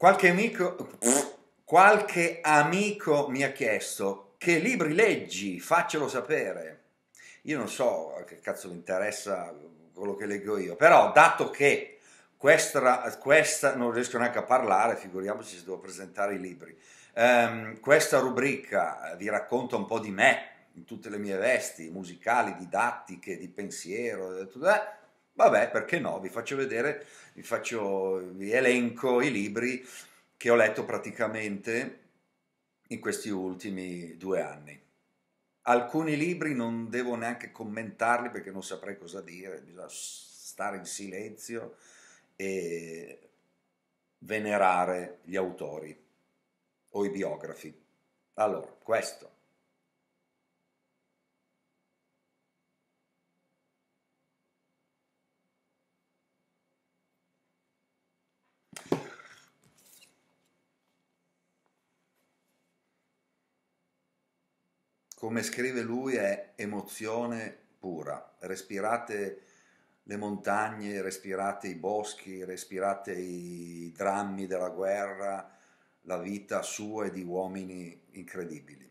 Qualche amico, qualche amico mi ha chiesto che libri leggi, faccelo sapere. Io non so che cazzo mi interessa quello che leggo io, però dato che questa, questa non riesco neanche a parlare, figuriamoci se devo presentare i libri, um, questa rubrica vi racconta un po' di me, in tutte le mie vesti, musicali, didattiche, di pensiero, eh, tutto, eh, Vabbè, perché no? Vi faccio vedere, vi, faccio, vi elenco i libri che ho letto praticamente in questi ultimi due anni. Alcuni libri non devo neanche commentarli perché non saprei cosa dire, bisogna stare in silenzio e venerare gli autori o i biografi. Allora, questo. come scrive lui, è emozione pura. Respirate le montagne, respirate i boschi, respirate i drammi della guerra, la vita sua e di uomini incredibili.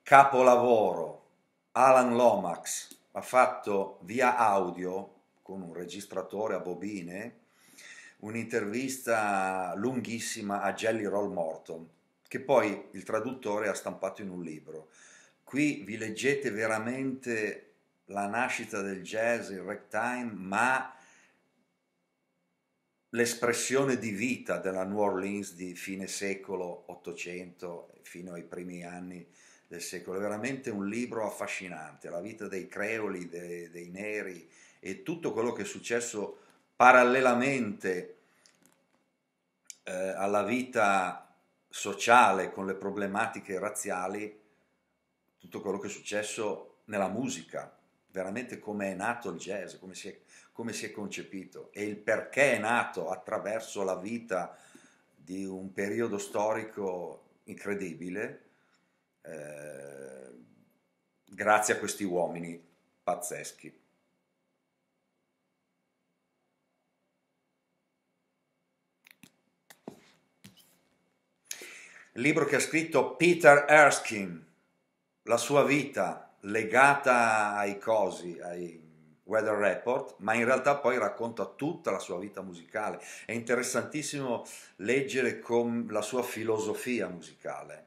Capolavoro, Alan Lomax ha fatto via audio con un registratore a bobine un'intervista lunghissima a Jelly Roll Morton, che poi il traduttore ha stampato in un libro. Qui vi leggete veramente la nascita del jazz, il ragtime, ma l'espressione di vita della New Orleans di fine secolo 800 fino ai primi anni del secolo. È veramente un libro affascinante, la vita dei creoli, dei, dei neri e tutto quello che è successo parallelamente eh, alla vita sociale con le problematiche razziali tutto quello che è successo nella musica, veramente come è nato il jazz, come si è, come si è concepito e il perché è nato attraverso la vita di un periodo storico incredibile eh, grazie a questi uomini pazzeschi. libro che ha scritto Peter Erskine, la sua vita legata ai cosi, ai Weather Report, ma in realtà poi racconta tutta la sua vita musicale. È interessantissimo leggere la sua filosofia musicale.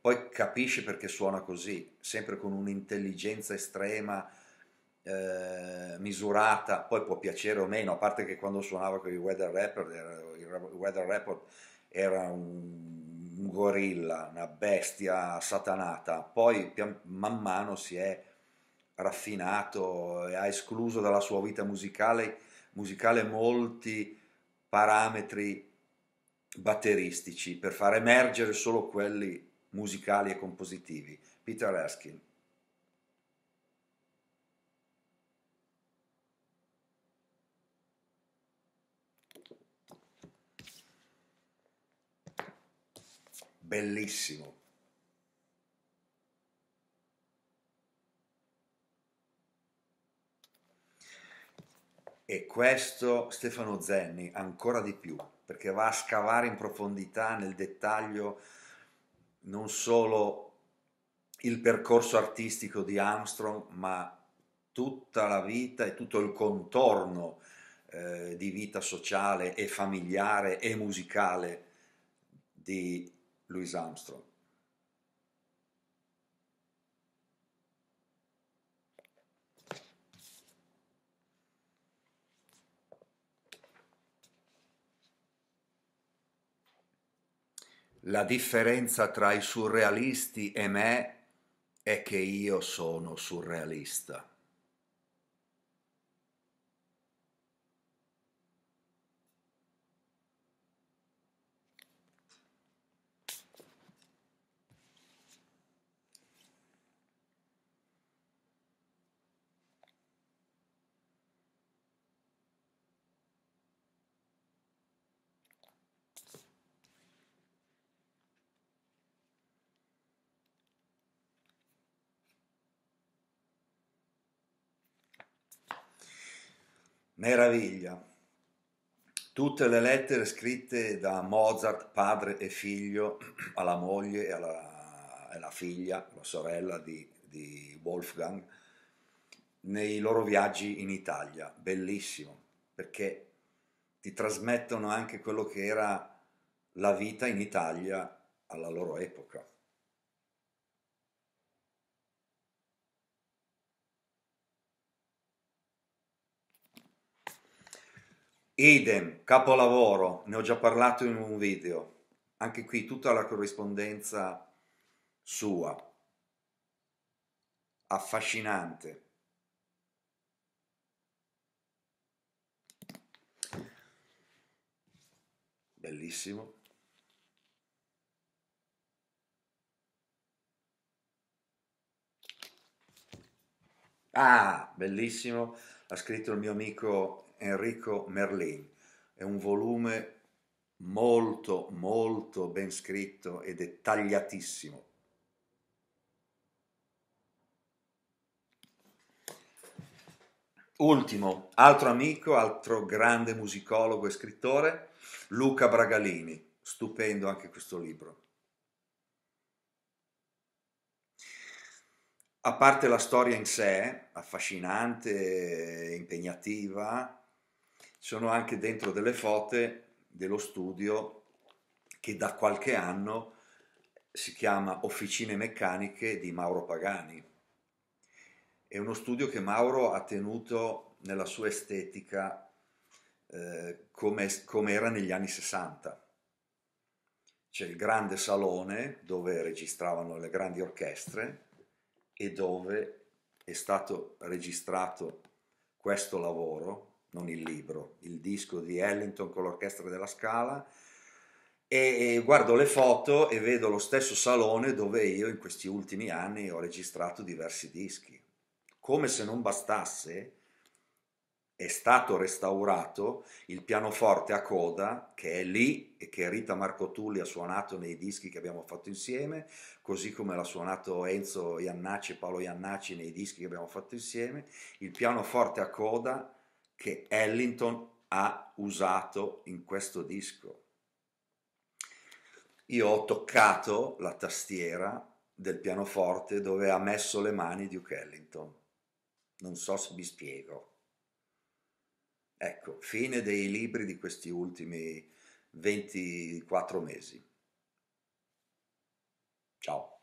Poi capisce perché suona così, sempre con un'intelligenza estrema, eh, misurata, poi può piacere o meno, a parte che quando suonava con i Weather Report, era, il Weather Report era un un gorilla, una bestia satanata, poi pian, man mano si è raffinato e ha escluso dalla sua vita musicale, musicale molti parametri batteristici per far emergere solo quelli musicali e compositivi. Peter Erskine. bellissimo. E questo Stefano Zenni ancora di più, perché va a scavare in profondità, nel dettaglio, non solo il percorso artistico di Armstrong, ma tutta la vita e tutto il contorno eh, di vita sociale e familiare e musicale di Louis Armstrong. La differenza tra i surrealisti e me è che io sono surrealista. Meraviglia. Tutte le lettere scritte da Mozart, padre e figlio, alla moglie e alla, alla figlia, la sorella di, di Wolfgang, nei loro viaggi in Italia. Bellissimo, perché ti trasmettono anche quello che era la vita in Italia alla loro epoca. Idem, capolavoro, ne ho già parlato in un video. Anche qui tutta la corrispondenza sua. Affascinante. Bellissimo. Ah, bellissimo. Ha scritto il mio amico Enrico Merlin. È un volume molto, molto ben scritto e dettagliatissimo. Ultimo, altro amico, altro grande musicologo e scrittore, Luca Bragalini, stupendo anche questo libro. A parte la storia in sé, affascinante, e impegnativa, sono anche dentro delle foto dello studio che da qualche anno si chiama Officine Meccaniche di Mauro Pagani. È uno studio che Mauro ha tenuto nella sua estetica eh, come, come era negli anni 60 c'è il grande salone dove registravano le grandi orchestre e dove è stato registrato questo lavoro non il libro, il disco di Ellington con l'orchestra della Scala e, guardo le foto e vedo lo stesso salone dove io in questi ultimi anni ho registrato diversi dischi. Come se non bastasse, è stato restaurato il pianoforte a coda che è lì e che Rita Marcotulli ha suonato nei dischi che abbiamo fatto insieme, così come l'ha suonato Enzo Iannacci e Paolo Iannacci nei dischi che abbiamo fatto insieme. Il pianoforte a coda che Ellington ha usato in questo disco. Io ho toccato la tastiera del pianoforte dove ha messo le mani Duke Ellington. Non so se vi spiego. Ecco, fine dei libri di questi ultimi 24 mesi. Ciao.